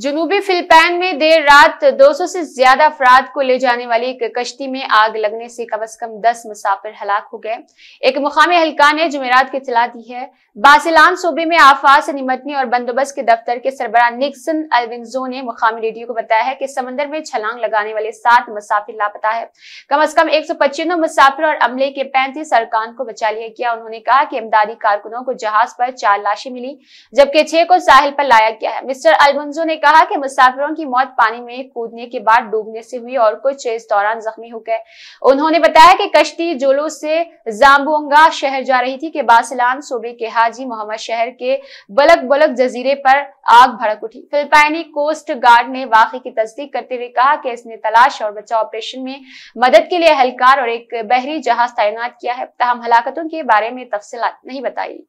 जुनूबी Philippine में देर रात 200 से ज्यादा अफराद को ले जाने वाली एक कश्ती में आग लगने से कम अज कम 10 मुसाफिर हलाक हो गए एक मुकामी अहलकार ने जुमेरात की इतला दी है बासिलान सूबे में आफा से निमटने और बंदोबस्त के दफ्तर के सरबरा निक्सन अलविंगजो ने मुकामी रेडियो को बताया है कि समंदर में छलांग लगाने वाले सात मुसाफिर लापता है कम अज कम एक मुसाफिर और अमले के पैंतीस अरकान को बचा लिया गया उन्होंने कहा कि इमदादी कारकुनों को जहाज पर चार लाशें मिली जबकि छह को साहिल पर लाया गया है मिस्टर अलविंजो ने कहा कि मुसाफिरों की मौत पानी में कूदने के बाद डूबने से हुई और कुछ इस दौरान जख्मी हो गए उन्होंने बताया कि कश्ती जोलो से जाम्बोंगा शहर जा रही थी कि बासिलान सूबे के हाजी मोहम्मद शहर के बलक बलक जजीरे पर आग भड़क उठी फिलिपाइनी कोस्ट गार्ड ने वाकई की तस्दीक करते हुए कहा कि इसने तलाश और बचाव ऑपरेशन में मदद के लिए एहलकार और एक बहरी जहाज तैनात किया है तहम हलाकतों के बारे में तफसीत नहीं बताई